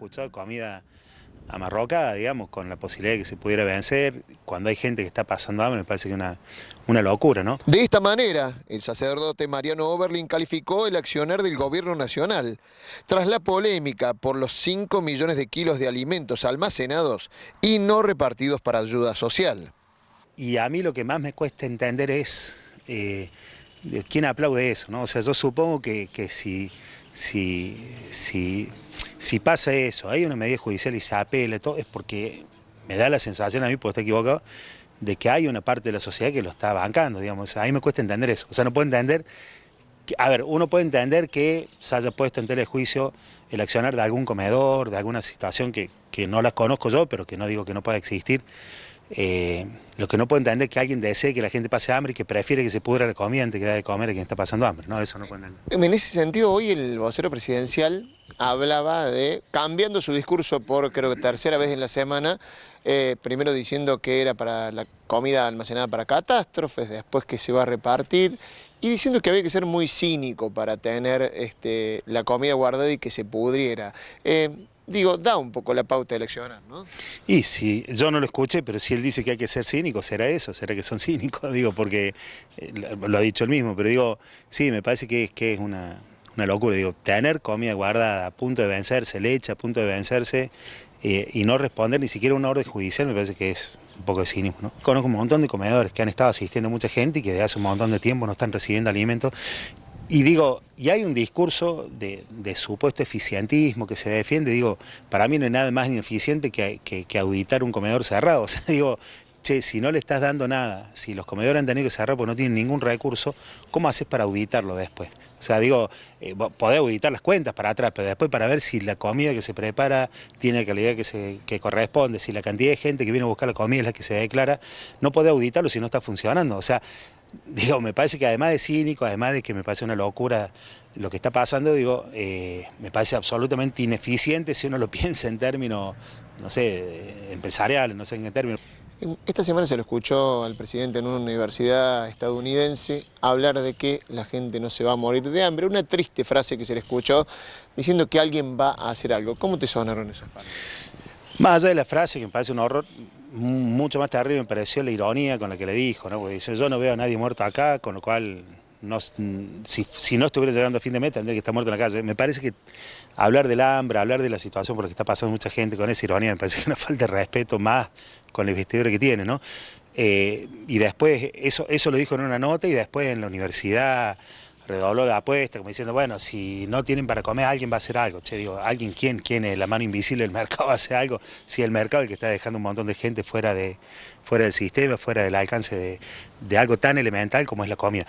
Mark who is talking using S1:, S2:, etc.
S1: escuchado comida amarrocada, digamos, con la posibilidad de que se pudiera vencer. Cuando hay gente que está pasando hambre, me parece que es una, una
S2: locura, ¿no? De esta manera, el sacerdote Mariano Oberlin calificó el accionar del gobierno nacional. Tras la polémica por los 5 millones de kilos de alimentos almacenados y no repartidos para ayuda social. Y a mí lo que más me cuesta entender es eh, quién aplaude
S1: eso, ¿no? O sea, yo supongo que, que si si pasa eso, hay una medida judicial y se apela, todo, es porque me da la sensación a mí, porque está equivocado, de que hay una parte de la sociedad que lo está bancando, digamos. A mí me cuesta entender eso. O sea, no puedo entender a ver, uno puede entender que se haya puesto en telejuicio el accionar de algún comedor, de alguna situación que, no las conozco yo, pero que no digo que no pueda existir. Eh, lo que no puedo entender es que alguien desee que la gente pase hambre y que prefiere que se pudra la comida que dar de comer a quien está pasando hambre. No, eso no
S2: En ese sentido, hoy el vocero presidencial hablaba de, cambiando su discurso por creo que tercera vez en la semana, eh, primero diciendo que era para la comida almacenada para catástrofes, después que se va a repartir, y diciendo que había que ser muy cínico para tener este, la comida guardada y que se pudriera. Eh, digo, da un poco la pauta electoral ¿no?
S1: Y si, yo no lo escuché, pero si él dice que hay que ser cínico, ¿será eso? ¿Será que son cínicos? Digo, porque eh, lo ha dicho él mismo, pero digo, sí, me parece que, que es una una locura. Digo, tener comida guardada a punto de vencerse, leche a punto de vencerse eh, y no responder ni siquiera una orden judicial me parece que es un poco de cinismo. ¿no? Conozco un montón de comedores que han estado asistiendo a mucha gente y que desde hace un montón de tiempo no están recibiendo alimentos. Y digo, y hay un discurso de, supuesto eficientismo que se defiende, digo, para mí no hay nada más ineficiente que, que, que auditar un comedor cerrado. O sea, digo, che, si no le estás dando nada, si los comedores han tenido que cerrar porque no tienen ningún recurso, ¿cómo haces para auditarlo después? O sea, digo, eh, podés auditar las cuentas para atrás, pero después para ver si la comida que se prepara tiene la calidad que, se, corresponde, si la cantidad de gente que viene a buscar la comida es la que se declara, no podés auditarlo si no está funcionando. O sea, digo, me parece que además de cínico, además de que me parece una locura lo que está pasando, digo, eh, me parece absolutamente ineficiente si uno
S2: lo piensa en términos, no sé, empresariales, no sé en qué términos. Esta semana se lo escuchó al presidente en una universidad estadounidense hablar de que la gente no se va a morir de hambre. Una triste frase que se le escuchó diciendo que alguien va a hacer algo. ¿Cómo te sonaron esas palabras? Más allá de la frase, que me parece un horror, mucho más terrible me pareció
S1: la ironía con la que le dijo, ¿no? Porque dice, yo no veo a nadie muerto acá, con lo cual si, no estuviera llegando a fin de mes tendría que estar muerto en la calle. Me parece que hablar del hambre, hablar de la situación por que está pasando mucha gente con esa ironía, me parece que es una falta de respeto más con el vestidor que tiene, ¿no? Eh, y después, eso, eso lo dijo en una nota y después en la universidad redobló la apuesta, como diciendo, bueno, si no tienen para comer, alguien va a hacer algo. Che, digo, ¿alguien quién? ¿Quién es la mano invisible del mercado va a hacer algo? Si el mercado es el que está dejando un montón de gente fuera, de, fuera del sistema, fuera del alcance de, de algo tan elemental como es la comida.